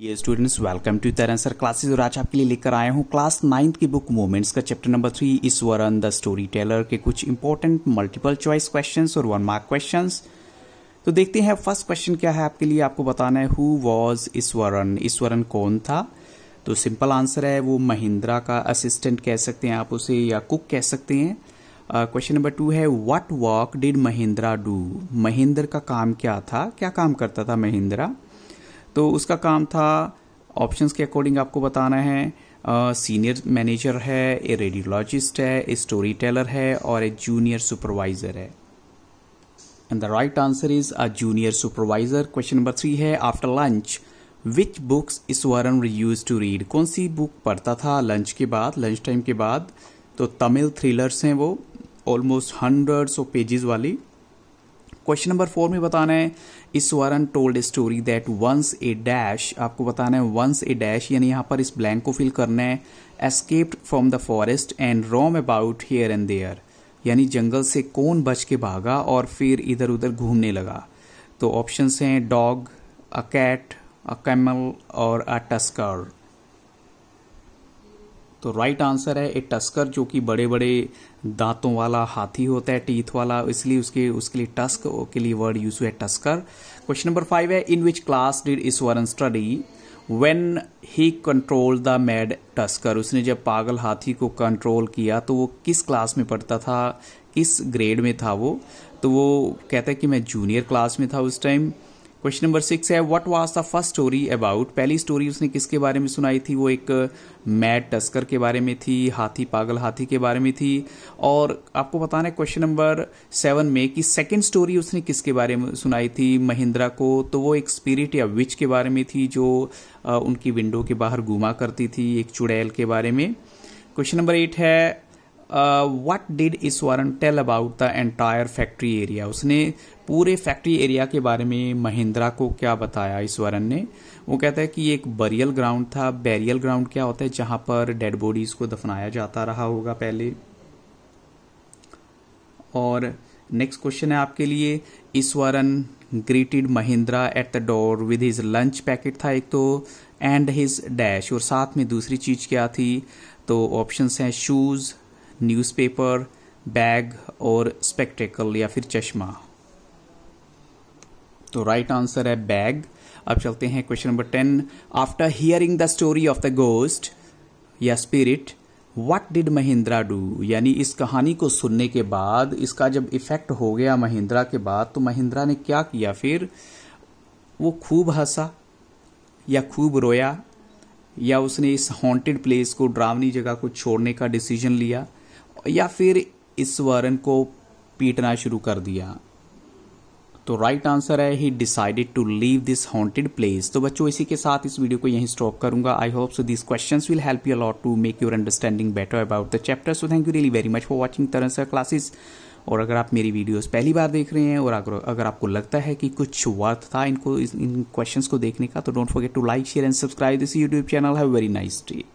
dear students welcome to Taran sir classes और आज आपके लिए लेकर आया हूँ क्लास नाइन्थ की बुक मोमेंट्स का चैप्टर नंबर थ्री वरन द स्टोरी टेलर के कुछ इंपॉर्टेंट मल्टीपल चॉइस क्वेश्चंस और वन मार्क क्वेश्चंस तो देखते हैं फर्स्ट क्वेश्चन क्या है आपके लिए आपको बताना है हु वॉज ईश्वरन ईश्वरन कौन था तो सिंपल आंसर है वो महिंद्रा का असिस्टेंट कह सकते हैं आप उसे या कुक कह सकते हैं क्वेश्चन नंबर टू है what work did Mahendra do Mahendra का काम क्या था क्या काम करता था महिंद्रा तो उसका काम था ऑप्शंस के अकॉर्डिंग आपको बताना है सीनियर uh, मैनेजर है ए रेडियोलॉजिस्ट है ए स्टोरी टेलर है और ए जूनियर सुपरवाइजर है and the right answer is a junior supervisor question number three है after lunch which books is वर्न यूज टू रीड कौन सी बुक पढ़ता था लंच के बाद लंच टाइम के बाद तो तमिल थ्रिलर्स हैं वो ऑलमोस्ट हंड्रेड्स ऑफ पेजेस वाली क्वेश्चन नंबर फोर में बताना है इस वारन told story that once a dash आपको बताना है वंस ए डैश यानी यहाँ पर इस ब्लैंक को फिल करना है escaped from the forest and roam about here and there यानी जंगल से कौन बच के भागा और फिर इधर उधर घूमने लगा तो ऑप्शन हैं dog a cat a camel और अ टस्कर तो राइट आंसर है ए टस्कर जो कि बड़े बड़े दांतों वाला हाथी होता है टीथ वाला इसलिए उसके उसके लिए टस्क के लिए वर्ड यूज हुआ है टस्कर क्वेश्चन नंबर फाइव है in which class did Iswaran study when he control the mad tusker उसने जब पागल हाथी को कंट्रोल किया तो वो किस क्लास में पढ़ता था किस ग्रेड में था वो तो वो कहता है कि मैं जूनियर क्लास में था उस टाइम क्वेश्चन नंबर सिक्स है what was the first story about पहली स्टोरी उसने किसके बारे में सुनाई थी वो एक मैट टस्कर के बारे में थी हाथी पागल हाथी के बारे में थी और आपको बताना है क्वेश्चन नंबर सेवन में कि सेकंड स्टोरी उसने किसके बारे में सुनाई थी महिंद्रा को तो वो एक स्पिरिट या विच के बारे में थी जो उनकी विंडो के बाहर घुमा करती थी एक चुड़ैल के बारे में क्वेश्चन नंबर एट है what did is Iswaran tell about the entire factory area उसने पूरे फैक्ट्री एरिया के बारे में महिंद्रा को क्या बताया ईश्वरन ने वो कहता है कि एक बरियल ग्राउंड था बैरियल ग्राउंड क्या होता है जहां पर डेड बॉडीज को दफनाया जाता रहा होगा पहले और नेक्स्ट क्वेश्चन है आपके लिए Iswaran greeted Mahendra at the door with his lunch packet था एक तो एंड हिज डैश और साथ में दूसरी चीज क्या थी तो ऑप्शंस हैं शूज़ न्यूज़पेपर बैग और स्पेक्टेकल या फिर चश्मा तो राइट आंसर है बैग अब चलते हैं question number ten after hearing the story of the ghost या spirit what did Mahendra do यानी इस कहानी को सुनने के बाद इसका जब इफेक्ट हो गया महिंद्रा के बाद तो महिंद्रा ने क्या किया फिर वो खूब हंसा या खूब रोया या उसने इस हॉन्टेड प्लेस को ड्रावनी जगह को छोड़ने का डिसीजन लिया या फिर इस वर्ण को पीटना शुरू कर दिया तो राइट आंसर है he decided to leave this haunted place तो बच्चों इसी के साथ इस वीडियो को यहीं स्टॉप करूंगा I hope so this question will help you a lot to make your understanding better about the chapter so thank you really very much for watching Taran sir classes और अगर आप मेरी वीडियोस पहली बार देख रहे हैं और अगर अगर आपको लगता है कि कुछ वर्थ था इनको इन क्वेश्चंस को देखने का तो don't forget to like share and subscribe this YouTube channel have very nice day